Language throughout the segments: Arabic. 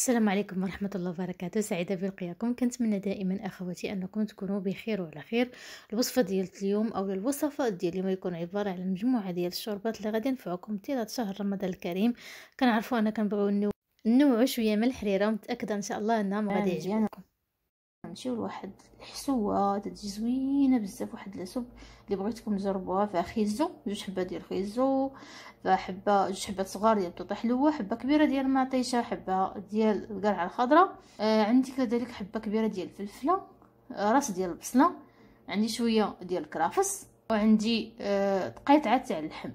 السلام عليكم ورحمة الله وبركاته سعيدة بلقياكم كنتمنى دائما أخواتي أنكم تكونوا بخير وعلى خير الوصفة ديال اليوم أو الوصفة ديال اليوم يكون عبارة على مجموعة ديال الشوربات اللي غادي ينفعكم طيلة شهر رمضان الكريم كنعرفوا أنا كنبغيو النوع شوية من الحريرة ومتأكدة إن شاء الله أنها غادي يعجبكم غنمشيو لواحد الحسوه تجي زوينه بزاف واحد العسوب اللي بغيتكم تجربوها فيها خيزو جوج حبه ديال الخيزو فحبه جوج حبات صغار ديال البطاطا حلوه حبه كبيره ديال المطيشه حبه ديال القرعه الخضراء آه عندي كذلك حبه كبيره ديال الفلفله آه راس ديال البصله عندي شويه ديال الكرافس وعندي آه تاع اللحم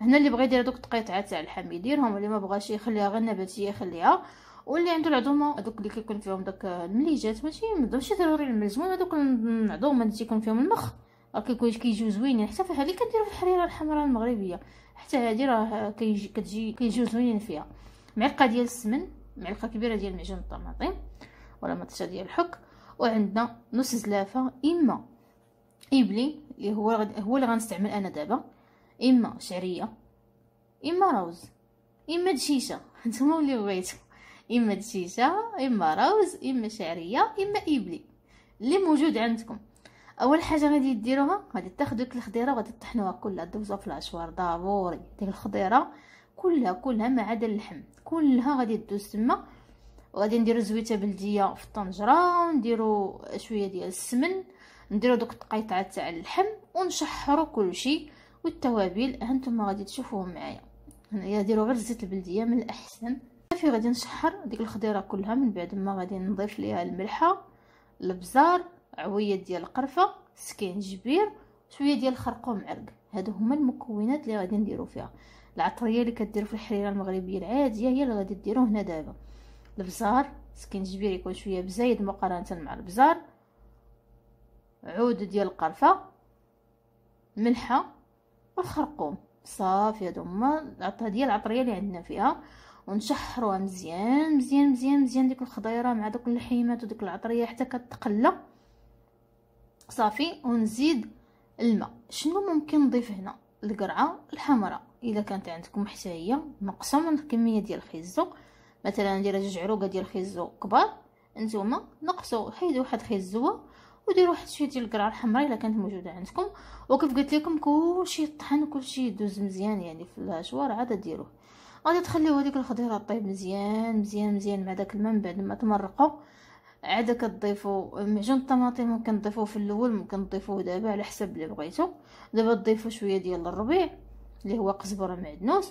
هنا اللي بغى يدير دوك القطعه تاع اللحم يديرهم اللي ما بغاش يخليها غير نباتيه يخليها واللي عنده العظومه هذوك اللي كيكون فيهم داك المليجات ماشي ماشي ضروري الملج هذوك العظومه اللي تيكون فيهم المخ راه كيكون كيجيو زوينين حتى في هذه كنديرو في الحريره الحمراء المغربيه حتى هذه راه كيجي كتجي كيجيو زوينين فيها معلقه ديال السمن معلقه كبيره ديال معجون الطماطم ولا مطشه ديال الحك وعندنا نص زلافه اما ابلي إيه هو هو اللي غنستعمل انا دابا اما شعريه اما روز اما دشيشه نتوما اللي بغيتو اما دشيشه اما روز اما شعريه اما ابلي اللي موجود عندكم اول حاجه غادي ديروها غادي تاخذوا ديك الخضيره وغادي طحنوها كلها دوزوها في العشوار ضروري ديك الخضيره كلها كلها ما عدا اللحم كلها غادي دوز تما وغادي نديرو زويته بلديه في الطنجره ونديرو شويه ديال السمن نديرو دوك التقيطعات تاع اللحم ونشحرو كلشي والتوابل هانتوما غادي تشوفوهم معايا هنايا ديروا غير الزيت البلديه من الاحسن صافي غادي نشحر ديك الخضيره كلها من بعد ما غادي نضيف ليها الملحه البزار عويه ديال القرفه سكينجبير شويه ديال الخرقوم عرق هادو هما المكونات اللي غادي نديرو فيها العطريه اللي كديرو في الحريره المغربيه العاديه هي اللي غادي ديروه هنا دابا البزار سكينجبير يكون شويه بزايد مقارنه مع البزار عود ديال القرفه ملحه والخرقوم صافي هادو هما العطر ديال العطريه اللي عندنا فيها ونشحروها مزيان مزيان مزيان مزيان ديك الخضيره مع دوك اللحيمات وديك العطريه حتى كتقلى صافي ونزيد الماء شنو ممكن نضيف هنا القرعه الحمراء الا كانت عندكم حتى هي مقسومه من الكميه ديال الخيزو مثلا ندير جوج عروقه ديال الخيزو كبار نتوما نقصوا حيدوا واحد خيزوه وديروا واحد شويه ديال القرعه الحمراء الا كانت موجوده عندكم وكيف قلت لكم كلشي يطحن وكلشي يدوز مزيان يعني في الهشوار عاد ديروه غادي تخليو هذيك الخضيره طيب مزيان مزيان مزيان مع داك الماء من بعد ما تمرقوا عاد كتضيفوا معجون الطماطم ممكن تضيفوه في الاول ممكن تضيفوه دابا على حسب اللي بغيتو دابا تضيفوا شويه ديال الربيع اللي هو قزبره معدنوس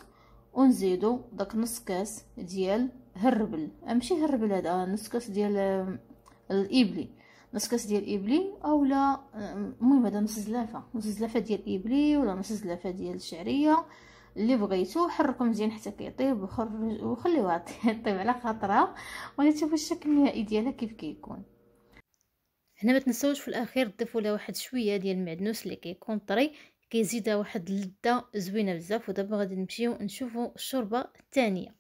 ونزيدوا داك نص كاس ديال هربل ماشي هربل هذا نص كاس ديال آه، الابلي نص كاس ديال ابلي اولا آه، المهم هذا نص زلافه نص زلافه ديال ابلي ولا نص زلافه ديال الشعريه اللي بغيتو حركو مزيان حتى كيطيب وخرج وخليوها طيب على خاطرها وغادي تشوفوا الشكل النهائي ديالها كيف كيكون هنا ما تنساوش في الاخير تضيفوا لها واحد شويه ديال المعدنوس اللي كيكون طري كيزيدها واحد اللذه زوينه بزاف ودابا غادي نمشيو نشوفوا الشوربه الثانيه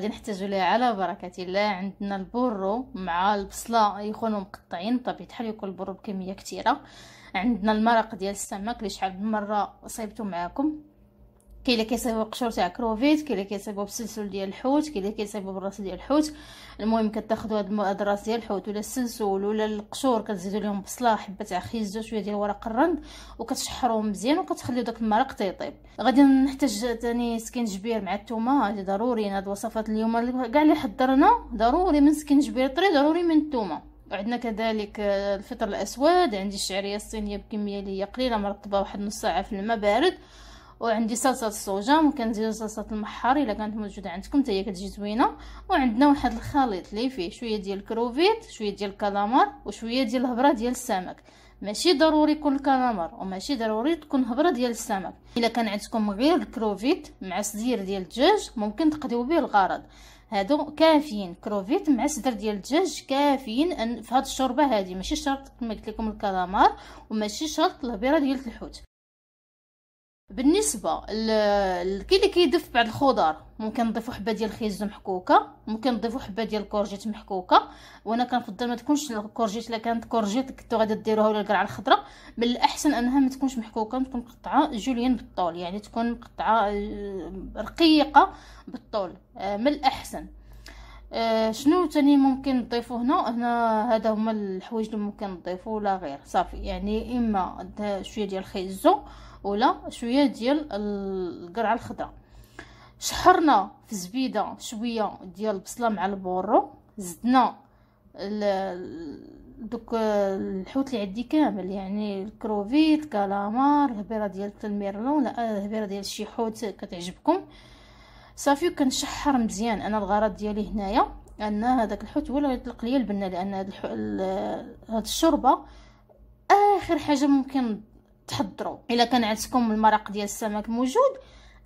غادي نحتاجو ليها على بركه الله عندنا البورو مع البصله يكونوا مقطعين بطبيعه الحال يكون البورو بكميه كثيره عندنا المرق ديال السمك اللي شحال من مره صايبته معاكم كاين اللي كيصيبو قشور تاع كروفيت كاين اللي كيصيبو بالسلسل ديال الحوت كاين اللي كيصيبو بالراس ديال الحوت المهم كتاخذوا هاد الراس ديال الحوت ولا السلسل ولا القشور كتزيدو لهم بصله حبه تاع خيزو شويه ديال ورق الرند وكتشحروهم مزيان وكتخليو داك المرق تيطيب غادي نحتاج ثاني سكنجبير مع الثومه هذه ضروري هاد الوصفات اليوم كاع اللي حضرنا ضروري من سكنجبير طري ضروري من الثومه وعندنا كذلك آه، الفطر الاسود عندي الشعريه الصينيه بكميه اللي هي قليله مرطبه واحد نص ساعه في الماء بارد وعندي صلصه الصوجا ممكن تزيدوا صلصه المحار الا كانت موجوده عندكم حتى هي كتجي زوينه وعندنا واحد الخليط اللي فيه شويه ديال الكروفيت شويه ديال الكالامار وشويه ديال الهبره ديال السمك ماشي ضروري يكون الكالامار وماشي ضروري تكون هبره ديال السمك الا كان عندكم غير الكروفيت مع صدير ديال الدجاج ممكن تقضيو به الغرض هادو كافيين كروفيت مع صدر ديال الدجاج كافيين في هاد الشوربه هادي ماشي شرط كما قلت لكم الكالامار وماشي شرط الهبيره ديال الحوت بالنسبه كي اللي كيدف بعض الخضر ممكن نضيفو حبه ديال الخيزو محكوكه ممكن نضيفو حبه ديال الكورجيت محكوكه وانا كنفضل ما تكونش الكورجيت الا كانت كورجيت كنتو غادي ديروها ولا القرعه الخضراء من الاحسن انها ما تكونش محكوكه تكون مقطعه جوليان بالطول يعني تكون مقطعه آه، رقيقه بالطول آه، من الاحسن آه، شنو تاني ممكن نضيفو هنا هنا هذا هما الحوايج اللي ممكن نضيفو ولا غير صافي يعني اما شويه ديال الخيزو ولا شويه ديال القرعه الخضراء شحرنا في زبيده شويه ديال البصله مع البورو زدنا دوك الحوت اللي عندي كامل يعني الكروفيت كالامار الهبيره ديال الميرلون لا الهبيره ديال شي حوت كتعجبكم صافي كنشحر مزيان انا الغرض ديالي هنايا ان هذاك الحوت هو اللي يطلق لي البنه لان هذه الشوربه اخر حاجه ممكن تحضروا الا كان عندكم المرق ديال السمك موجود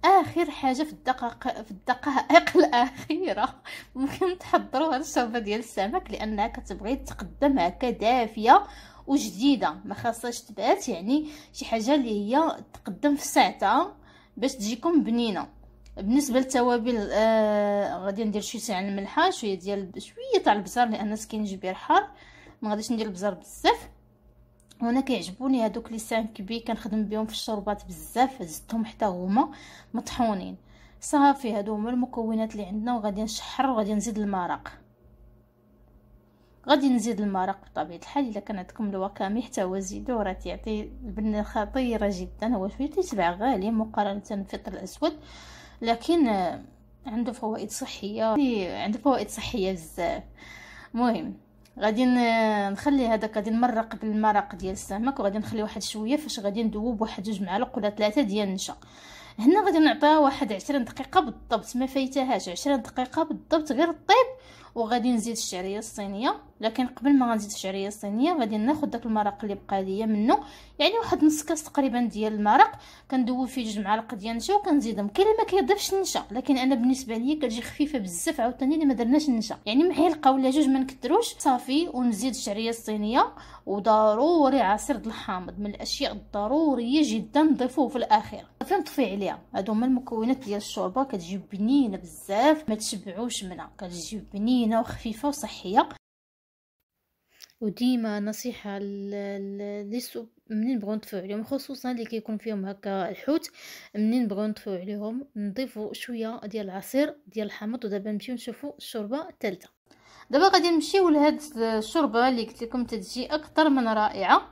اخر حاجه في الدقائق في الدقائق الاخيره ممكن تحضروا الشوربه ديال السمك لانها كتبغي تقدم هكا دافيه وجديده ما خاصهاش تبات يعني شي حاجه اللي هي تقدم في ساعتها باش تجيكم بنينه بالنسبه للتوابل آه غادي ندير شويه تاع الملحه شويه ديال شويه تاع البزار لان سكينجبير حار ما غاديش ندير البزار بزاف هنا كيعجبوني هذوك لي سانكبي كنخدم بهم في الشربات بزاف زدتهم حتى هما مطحونين صافي هادو هما المكونات اللي عندنا وغادي نشحر وغادي نزيد المرق غادي نزيد المرق بطبيعه الحال الا كان عندكم الوكامي حتى هو زيدو راه تيعطي البنه خطيره جدا هو شويه تيتباع غالي مقارنه بالفطر الاسود لكن آه، عنده فوائد صحيه عنده فوائد صحيه بزاف مهم غادي نخلي هذاك غادي نمرق بالمرق ديال السمك وغادي نخلي واحد شويه فاش غادي ندوب واحد جوج معالق ولا ثلاثه ديال النشا هنا غادي نعطيها واحد عشرين دقيقه بالضبط ما فايتهاش عشرين دقيقه بالضبط غير طيب وغادي نزيد الشعريه الصينيه لكن قبل ما غنزيد الشعريه الصينيه غادي ناخذ داك المرق اللي بقى ليا منه يعني واحد نص كاس تقريبا ديال المرق كندوب فيه جوج معالق ديال النشا وكنزيدهم كاين اللي ما كيضيفش النشا لكن انا بالنسبه ليا كتجي خفيفه بزاف عاوتاني اللي ما درناش النشا يعني معلقه ولا جوج ما نكثروش صافي ونزيد الشعريه الصينيه وضروري عصير الحامض من الاشياء الضروريه جدا نضيفوه في الاخير صافي نطفي عليها هادو هما المكونات ديال الشوربه كتجي بنينه بزاف ما تشبعوش منها كتجي بنينه بنينه وخفيفة وصحية وديما نصيحة للسوق منين بغون نطفيو عليهم خصوصا اللي كيكون فيهم هكا الحوت منين بغون نطفيو عليهم نضيفوا شويه ديال العصير ديال الحامض ودابا نمشيو نشوفوا الشوربه الثالثه دابا غادي نمشيو لهاد الشوربه اللي قلت لكم تتجي اكثر من رائعه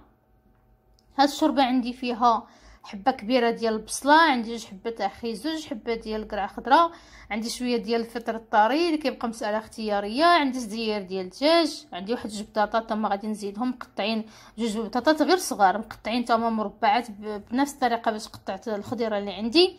هاد الشوربه عندي فيها حبه كبيره ديال البصله عندي جوج حبات خيزو جوج حبات ديال الكرع خضراء عندي شويه ديال الفطر الطري اللي كيبقى مساله اختياريه عندي زدير ديال الدجاج عندي واحد جوج بطاطا تما غادي نزيدهم مقطعين جوج بطاطا غير صغار مقطعين تما مربعات بنفس الطريقه باش قطعت الخضيره اللي عندي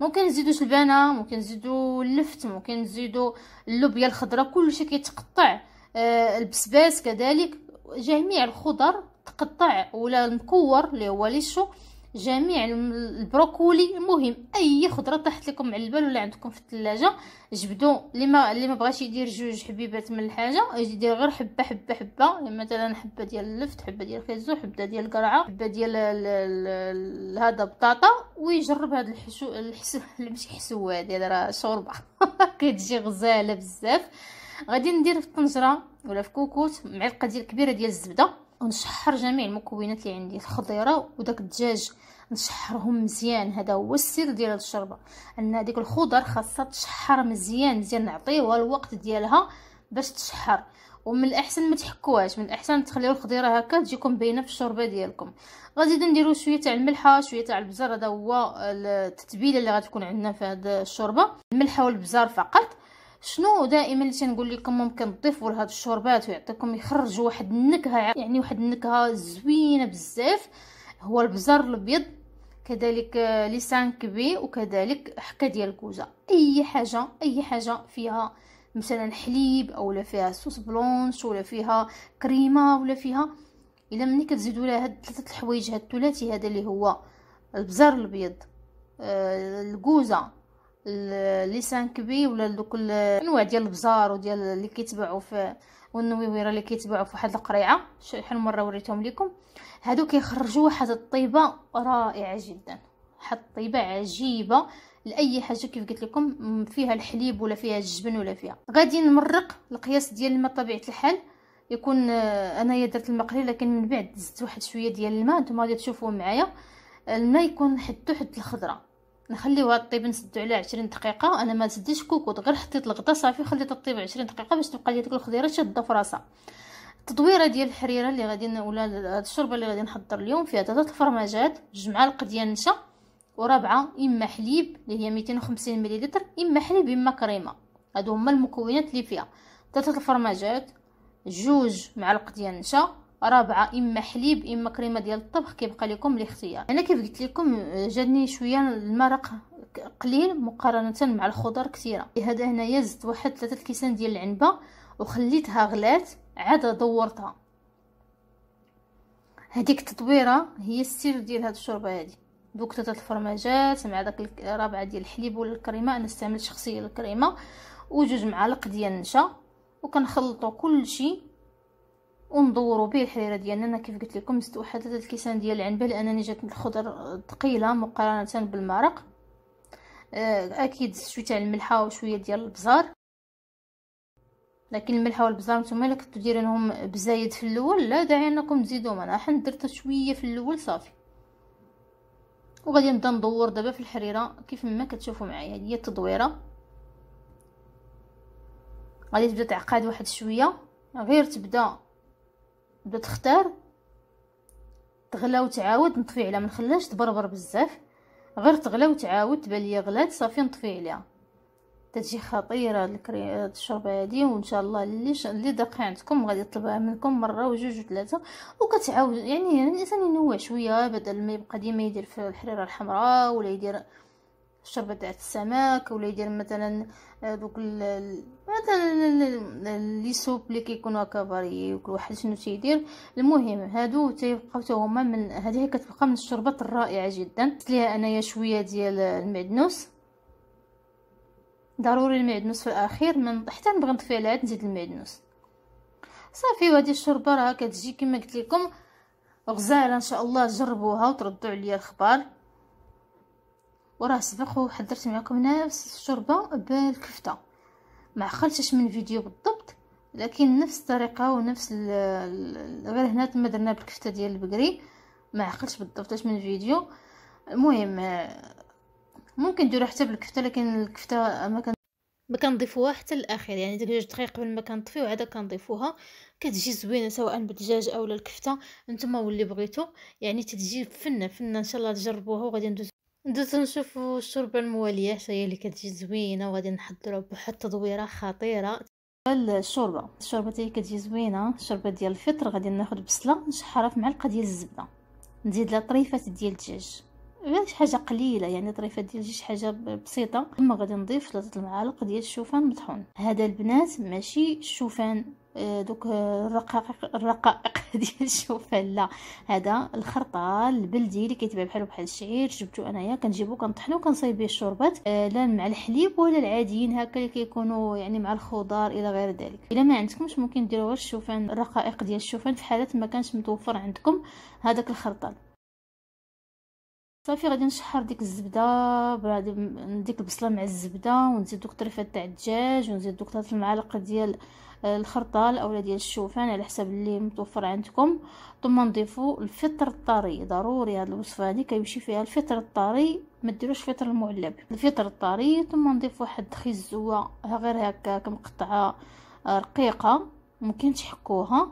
ممكن نزيدو شلبانه ممكن نزيدو اللفت ممكن نزيدو اللوبيا الخضراء كلشي كيتقطع آه البسباس كذلك جميع الخضر تقطع ولا المكور اللي هو ليشو جميع البروكولي المهم اي خضره طاحت لكم على البال ولا عندكم في الثلاجه جبدوا اللي ما اللي ما بغاش يدير جوج حبيبات من الحاجه يدير غير حبه حبه حبه يعني مثلا حبه ديال اللفت حبه ديال الخيزو حبه ديال القرعه حبه ديال هذا بطاطا ويجرب هذا الحشو الحسو ماشي حسو هذه راه شوربه كتجي غزاله بزاف غادي ندير في الطنجره ولا في كوكوت معلقه ديال كبيره ديال الزبده ونشحر جميع المكونات اللي عندي الخضيره وداك الدجاج نشحرهم مزيان هذا هو السر ديال الشربه ان هذيك الخضر خاصها تشحر مزيان مزيان نعطيوها الوقت ديالها باش تشحر ومن الاحسن ما تحكوهاش من الاحسن تخليو الخضيره هكا تجيكم باينه في الشوربه ديالكم غادي نديرو شويه تاع الملحه شويه تاع البزار هذا هو التتبيله اللي غتكون عندنا في هاد الشوربه الملحه والبزار فقط شنو دائما اللي تنقول لكم ممكن تضيفوا لهاد الشوربات ويعطيكم يخرج واحد النكهه يعني واحد النكهه زوينه بزاف هو البزر الابيض كذلك آه، لسان كبي وكذلك حكه ديال الكوزا اي حاجه اي حاجه فيها مثلا حليب اولا فيها صوص بلونش ولا فيها كريمه ولا فيها الا ملي كتزيدوا لها هاد ثلاثه الحوايج هاد الثلاثي هذا اللي هو البزر الابيض آه الكوزه لسان كبي ولا دوك الانواع ديال البزار وديال اللي كيتباعوا في والنويويره اللي كيتباعوا في واحد القريعه شحال مره وريتهم لكم هادو كيخرجوا واحد الطيبه رائعه جدا واحد الطيبه عجيبه لاي حاجه كيف قلت لكم فيها الحليب ولا فيها الجبن ولا فيها غادي نمرق القياس ديال الماء طبيعه الحال يكون آه، انايا درت المقلي لكن من بعد زدت واحد شويه ديال الماء نتوما غادي تشوفوه معايا الماء يكون حدو حد الخضره نخليوها طيب نسدو عليها عشرين دقيقه انا ما سديتش كوكوط غير حطيت الغطا صافي وخليتها طيب عشرين دقيقه باش تبقى لي ديك الخضيره شاده في راسها التدويره ديال الحريره اللي غادي ولا الشوربه اللي غادي نحضر اليوم فيها ثلاثه الفرماجات جوج معالق ديال النشا ورابعه اما حليب اللي هي 250 مليلتر اما حليب اما كريمه هادو هما المكونات اللي فيها ثلاثه الفرماجات جوج معالق ديال النشا رابعه اما حليب اما كريمه ديال الطبخ كيبقى لكم الاختيار انا كيف قلت لكم جاتني شويه المرق قليل مقارنه مع الخضر كثيره هذا هنايا زدت واحد ثلاثة كيسان ديال العنبه وخليتها غلات عاد دورتها هذيك التطويره هي السر ديال هاد الشوربه هذه دوك ثلاثه الفرماجات مع داك رابعه ديال الحليب والكريمه الكريمه انا استعملت شخصيا الكريمه وجوج معالق ديال النشا وكنخلطوا كلشي وندورو به الحريره ديالنا انا كيف قلت لكم واحد هذا الكيسان ديال العنبه لانني جات الخضر ثقيله مقارنه بالمرق آه، اكيد شويه تاع الملحه وشويه ديال البزار لكن الملحه والبزار نتوما الا كنتو دايرينهم بزايد في الاول لا داعي انكم تزيدوهم انا حن درت شويه في الاول صافي وغادي نبدا ندور دابا في الحريره كيف ما كتشوفوا معايا هي التدويره غادي تبدا تعقد واحد شويه غير تبدا بتختار تغلى وتعاود نطفي عليها ما نخليهاش تبربر بزاف غير تغلى وتعاود تبان ليا غلات صافي نطفي عليها تجي خطيره الكري الشوربه هذه وان شاء الله اللي ش... اللي دقي عندكم غادي يطلبها منكم مره وجوج وثلاثه وكتعاود يعني الانسان ينوع شويه بدل ما يبقى ديما يدير في الحريره الحمراء ولا يدير الشربة تاع السمك ولا يدير مثلا آه، دوك مثلا لي سوب لي كيكونوا هكا باري وكل واحد شنو تيدير المهم هادو تيبقاو هما من هذه كتبقى من الشربات الرائعه جدا درت ليها انايا شويه ديال المعدنوس ضروري المعدنوس في الاخير من حتى نبغي نطفي على نزيد المعدنوس صافي وهذه الشوربه راه كتجي كما قلت لكم غزاله ان شاء الله جربوها وتردوا عليا الخبار وراه سبق وحضرت معكم نفس الشوربه بالكفته ما خلتش من فيديو بالضبط لكن نفس الطريقه ونفس غير هنا تما درنا بالكفته ديال البقري ما عقلتش بالضبط من الفيديو المهم ممكن ديروا حتى بالكفته لكن الكفته ما كان ما كنضيفوها حتى الاخير يعني ديك جوج دقائق قبل ما كنطفيو عاد كنضيفوها كتجي زوينه سواء بالدجاج اولا الكفته نتوما واللي بغيتو يعني تتجي فنه فنه ان شاء الله تجربوها وغادي ندوز ندوزو نشوفو الشوربه المواليه حتى هي اللي كتجي زوينه وغادي نحضرو بواحد التدويره خطيره الشوربه الشوربه هي كتجي زوينه الشوربه ديال الفطر غادي ناخد بصله نشحرها في معلقه ديال الزبده نزيد لها طريفات ديال الدجاج غير شي حاجه قليله يعني طريفه ديال شي حاجه بسيطه ثم غادي نضيف ثلاثه المعالق ديال الشوفان مطحون هذا البنات ماشي الشوفان آه، دوك آه، الرقائق الرقائق ديال الشوفان لا هذا الخرطال البلدي اللي كيتباع بحالو بحال الشعير جبتو انايا كنجيبو كنطحنو كنصايب به الشوربات آه، لا مع الحليب ولا العاديين هكا اللي كيكونوا يعني مع الخضار الى غير ذلك الا ما عندكمش ممكن ديروا الشوفان الرقائق ديال الشوفان في حاله ما كانش متوفر عندكم هذاك الخرطال صافي غادي نشحر ديك الزبده بعد ديك البصله مع الزبده ونزيد دوك الطريفات تاع الدجاج ونزيد دوك ثلاث المعالق ديال الخرطال اولا ديال الشوفان على حسب اللي متوفر عندكم ثم نضيفوا الفطر الطري ضروري هاد الوصفه هادي كيمشي فيها الفطر الطري ما ديروش فطر المعلب الفطر الطري ثم نضيفوا واحد خزوه غير هكا مقطعه آه، رقيقه ممكن تحكوها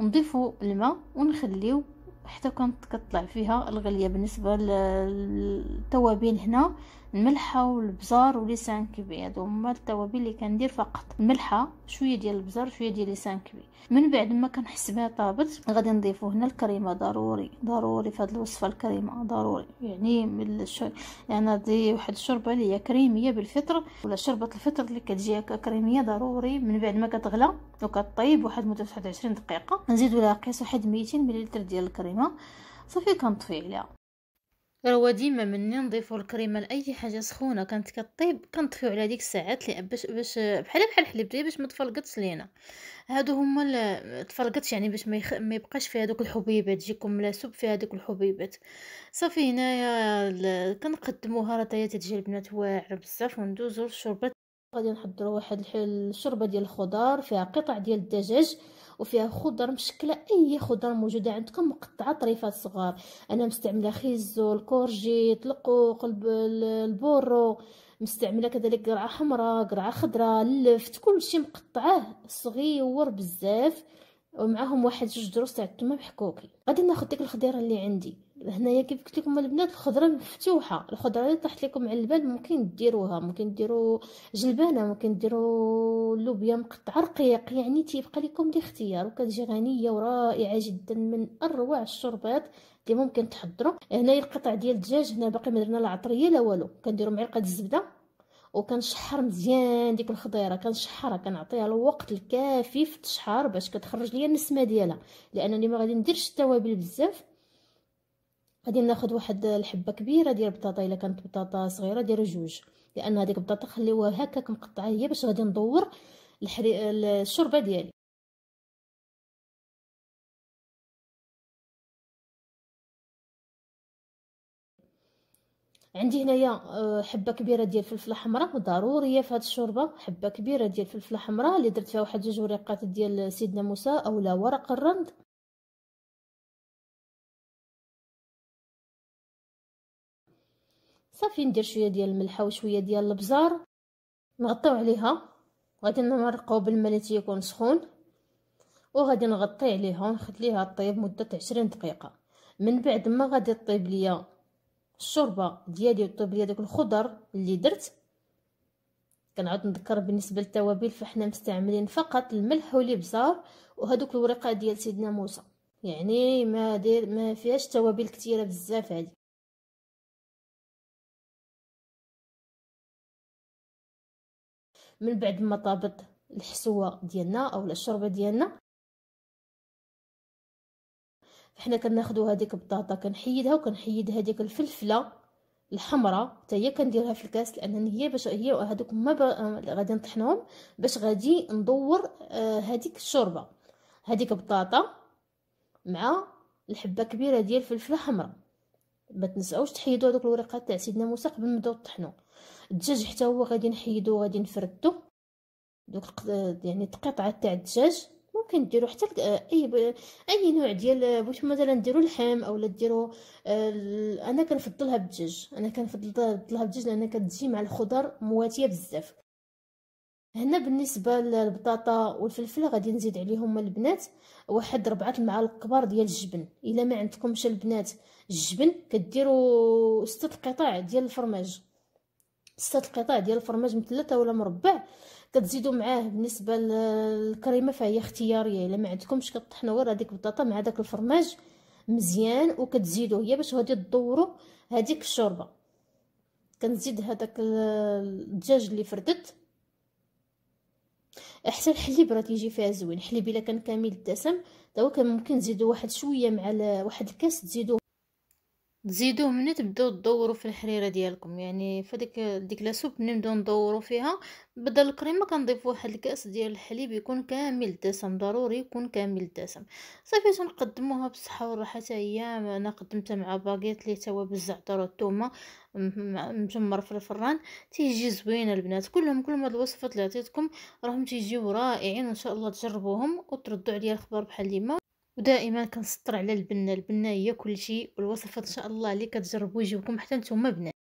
نضيفوا الماء ونخليو حتى كانت كطلع فيها الغليه بالنسبه للتوابل هنا الملحة والبزار ولسان كبير هادو هما التوابل اللي كندير فقط الملحة شوية ديال البزار شوية ديال لسان كبير من بعد ما كنحسبها طابت غادي نضيفو هنا الكريمة ضروري ضروري في هاد الوصفة الكريمة ضروري يعني من الشر يعني هادي واحد الشوربة اللي هي كريمية بالفطر ولا شربه الفطر اللي كتجي كريمية ضروري من بعد ما كتغلى وكطيب واحد مدة واحد عشرين دقيقة نزيدو لها قياس واحد ميتين مليلتر ديال الكريمة صافي كنطفي عليها هو ديما مني نضيفو الكريمه لاي حاجه سخونه كانت كطيب كنطفيو على ديك الساعات لي باش باش بحال بحال الحليب باش ما تفلقطش لينا هادو هما ما تفلقتش يعني باش ما, يخ... ما يبقاش فيها دوك الحبيبات تجيكم سوب فيها دوك الحبيبات صافي هنايا ال... كنقدموها راه تاهي تتجي البنات واعره بزاف وندوزو للشربات غادي نحضروا واحد الحل الشوربه ديال الخضار فيها قطع ديال الدجاج وفيها خضر مشكله اي خضر موجوده عندكم مقطعه طريفات صغار انا مستعمله خيزو الكورجيت القوق البورو مستعمله كذلك قرعه حمراء قرعه خضراء اللفت كلشي مقطعاه صغير بزاف ومعاهم واحد جوج دروس تاع التمام حكوكي غادي ناخذ ديك الخضيره اللي عندي هنايا كيف قلت لكم البنات الخضره مفتوحه الخضره اللي طاحت لكم على البال ممكن ديروها ممكن ديروا جلبانه ممكن ديروا لوبيا مقطعه رقيق يعني تيبقى لكم الاختيار وكتجي غنيه ورائعه جدا من اروع الشربات اللي ممكن تحضروا هنايا القطع ديال الدجاج هنا باقي ما درنا لا عطريه لا والو كنديروا معلقه الزبده وكنشحر مزيان ديك الخضيره كنشحرها كنعطيها الوقت الكافي في التشحار باش كتخرج ليا النسمه ديالها لانني ما غادي نديرش التوابل بزاف غادي ناخذ واحد الحبه كبيره ديال بطاطا الا كانت بطاطا صغيره ديروا جوج لان هذيك البطاطا خليوها هكاك مقطعه هي باش غادي ندور الحري... الشوربه ديالي عندي هنايا آه، حبه كبيره ديال الفلفله حمراء ضروريه في هاد الشوربه حبه كبيره ديال الفلفله حمراء اللي درت فيها واحد جوج ورقات ديال سيدنا موسى اولا ورق الرند صافي ندير شويه ديال الملحه وشويه ديال البزار نغطيو عليها غادي نمرقو بالماء تيكون سخون وغادي نغطي عليها ونخليها طيب مده عشرين دقيقه من بعد ما غادي طيب ليا الشوربه ديالي وطيب ليا داك الخضر اللي درت كنعاود نذكر بالنسبه للتوابل فاحنا مستعملين فقط الملح والابزار وهذوك الورقه ديال سيدنا موسى يعني ما دير ما فيهاش توابل كثيره بزاف هذه من بعد ما طابت الحسوه ديالنا او الشوربه ديالنا فحنا كناخدو هذيك البطاطا كنحيدها وكنحيد هذيك الفلفله الحمراء حتى هي كنديرها في الكاس لان هي باش هي هذوك ما غادي نطحنهم باش غادي ندور آه، هذيك الشوربه هذيك البطاطا مع الحبه كبيره ديال الفلفله حمراء ما تنساوش تحيدوا هذوك الورقات تاع سيدنا موسى قبل ما تطحنوا الدجاج حتى هو غادي نحيدو وغادي نفردو دوك يعني القطعه تاع الدجاج ممكن ديرو حتى اي ب... اي نوع ديال بغيتو مثلا ديرو اللحم اولا ديرو آه، انا كنفضلها بالدجاج انا كنفضلها بالدجاج لان كتجي مع الخضر مواتيه بزاف هنا بالنسبه للبطاطا والفلفل غادي نزيد عليهم البنات واحد ربعة المعالق كبار ديال الجبن الا ما عندكمش البنات الجبن كديروا ستة قطع ديال الفرماج ستة القطع ديال الفرماج مثلثه ولا مربع كتزيدوا معاه بالنسبه للكريمه فهي اختياريه الا ما عندكمش كطحنوا غير هذيك البطاطا مع داك الفرماج مزيان وكتزيدوا هي باش غادي تدوروا هذيك الشوربه كنزيد هذاك الدجاج اللي فردت احسن الحليب راه تيجي فيها زوين حليب الا كان كامل الدسم دابا كان ممكن نزيدو واحد شويه مع واحد الكاس تزيدو تزيدوه من تبداو تدوروا في الحريره ديالكم يعني فديك ديك لاسوب منين نبداو ندوروا فيها بدل الكريمه كنضيف واحد الكاس ديال الحليب يكون كامل الدسم ضروري يكون كامل الدسم صافي تنقدموها بالصحه والراحه حتى هي انا قدمتها مع باغيت اللي توا بالزعتر والثومه مجمر في الفران تيجي زوينه البنات كلهم كلهم هاد الوصفات اللي عطيتكم راهم تيجيو رائعين ان شاء الله تجربوهم وتردوا عليا الخبر بحال ديما ودائما كنسطر على البنه البنه هي كل شيء والوصفات ان شاء الله اللي كتجربوا يجيوكم حتى نتوما بنات